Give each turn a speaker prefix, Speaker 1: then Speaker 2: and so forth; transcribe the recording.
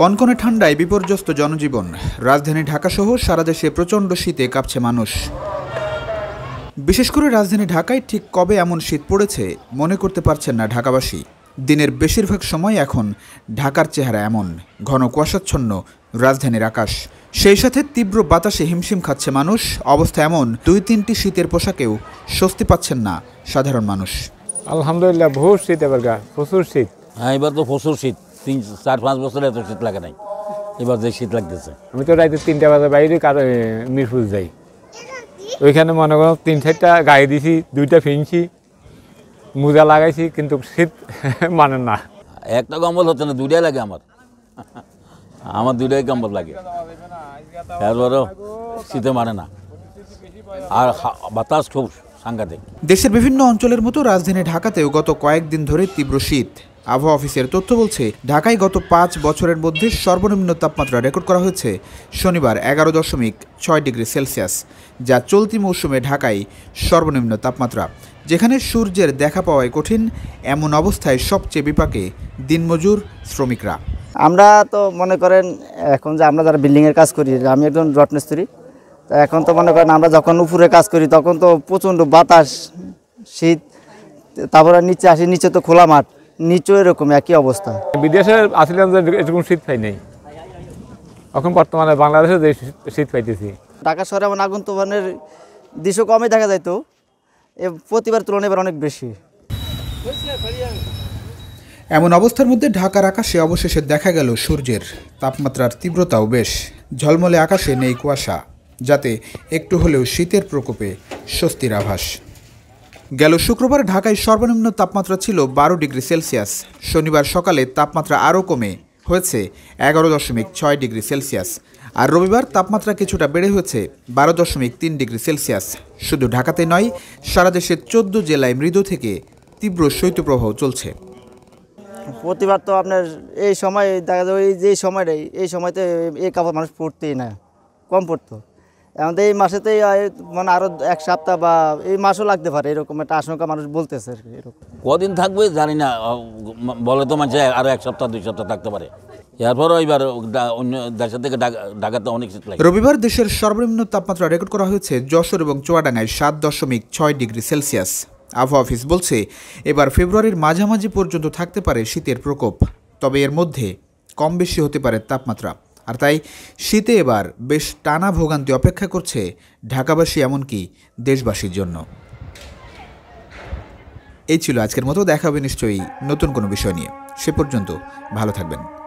Speaker 1: কনকনে ঠান্ডায় বিপর্যস্ত জনজীবন রাজধানী ঢাকাসহ সারা দেশে প্রচণ্ড শীতে কাঁপছে মানুষ বিশেষ করে রাজধানী ঢাকায় ঠিক কবে এমন শীত পড়েছে মনে করতে পারছেন না ঢাকাবাসী দিনের বেশিরভাগ সময় এখন ঢাকার চেহারা এমন ঘন কুয়াশাচ্ছন্ন রাজধানীর আকাশ সেই সাথে তীব্র বাতাসে হিমশিম খাচ্ছে মানুষ অবস্থা এমন দুই তিনটি শীতের পোশাকেও স্বস্তি পাচ্ছেন না সাধারণ মানুষ আলহামদুলিল্লাহ বহুত শীত এবার গা প্রচুর শীত
Speaker 2: হ্যাঁ এবার তো প্রচুর শীত তিন চার পাঁচ বছর এত শীত লাগে নাই এবার যে শীত লাগতেছে
Speaker 3: আমি তো রাইতে তিনটা বাজার বাইরে কার মিরপুর যাই ওইখানে মনে করো তিন চারটা গায়ে দিছি দুইটা ফিনছি মোজা লাগাইছি কিন্তু শীত মানে না
Speaker 2: একটা কম্বল হচ্ছে না দুইটাই লাগে আমার আমার দুইটাই কম্বল লাগে তারপরেও শীতে মানে না আর বাতাস খুব সাংঘাতিক
Speaker 1: দেশের বিভিন্ন অঞ্চলের মতো রাজধানী ঢাকাতেও গত কয়েকদিন ধরে তীব্র শীত আবহাওয়া অফিসের তথ্য বলছে ঢাকায় গত পাঁচ বছরের মধ্যে সর্বনিম্ন তাপমাত্রা রেকর্ড করা হয়েছে শনিবার এগারো দশমিক ছয় ডিগ্রি সেলসিয়াস যা চলতি মৌসুমে ঢাকায় সর্বনিম্ন তাপমাত্রা যেখানে সূর্যের দেখা পাওয়াই কঠিন এমন অবস্থায় সবচেয়ে বিপাকে দিনমজুর শ্রমিকরা আমরা
Speaker 4: তো মনে করেন এখন যে আমরা যারা বিল্ডিংয়ের কাজ করি আমি একজন রত্নস্ত্রী তা এখন তো মনে করেন আমরা যখন উপরে কাজ করি তখন তো প্রচণ্ড বাতাস শীত তারপরে নিচে আসি নিচে তো খোলা মাঠ নিচে এরকম একই অবস্থা
Speaker 3: বিদেশে আসছিলাম যে এরকম শীত পাই নাই এখন বর্তমানে বাংলাদেশে যে শীত পাইতেছি
Speaker 4: ঢাকা শহরে এমন আগুন তুফানের দৃশ্য কমই দেখা যায় তো এ প্রতিবার তুলনায় এবার অনেক বেশি
Speaker 1: এমন অবস্থার মধ্যে ঢাকার আকাশে অবশেষে দেখা গেল সূর্যের তাপমাত্রার তীব্রতাও বেশ ঝলমলে আকাশে নেই কুয়াশা যাতে একটু হলেও শীতের প্রকোপে স্বস্তির আভাস গেল শুক্রবার ঢাকায় সর্বনিম্ন তাপমাত্রা ছিল বারো ডিগ্রি সেলসিয়াস শনিবার সকালে তাপমাত্রা আরও কমে হয়েছে এগারো দশমিক ছয় ডিগ্রি সেলসিয়াস আর রবিবার তাপমাত্রা কিছুটা বেড়ে হয়েছে বারো দশমিক তিন ডিগ্রি সেলসিয়াস শুধু ঢাকাতে নয় সারা দেশের চোদ্দ জেলায় মৃদু থেকে তীব্র শৈত্যপ্রবাহ চলছে
Speaker 4: প্রতিবার তো আপনার এই সময় দেখা যাবে এই যে সময়টাই এই সময়তে এই কাপড় মানুষ পড়তেই না কম পড়তো আমাদের এই মাসেতেই মানে আরও এক সপ্তাহ বা এই মাসও লাগতে পারে এরকম একটা আশঙ্কা মানুষ বলতেছে আর কি এরকম
Speaker 2: কদিন থাকবে জানি না বলে তো মানুষ আরও এক সপ্তাহ দুই সপ্তাহ থাকতে পারে এরপরও এবার অনেক
Speaker 1: রবিবার দেশের সর্বনিম্ন তাপমাত্রা রেকর্ড করা হয়েছে যশোর এবং চুয়াডাঙ্গায় সাত দশমিক ছয় ডিগ্রি সেলসিয়াস আবহাওয়া অফিস বলছে এবার ফেব্রুয়ারির মাঝামাঝি পর্যন্ত থাকতে পারে শীতের প্রকোপ তবে এর মধ্যে কম বেশি হতে পারে তাপমাত্রা আর তাই শীতে এবার বেশ টানা ভোগান্তি অপেক্ষা করছে ঢাকাবাসী এমনকি দেশবাসীর জন্য এই ছিল আজকের মতো দেখা হবে নিশ্চয়ই নতুন কোনো বিষয় নিয়ে সে পর্যন্ত ভালো থাকবেন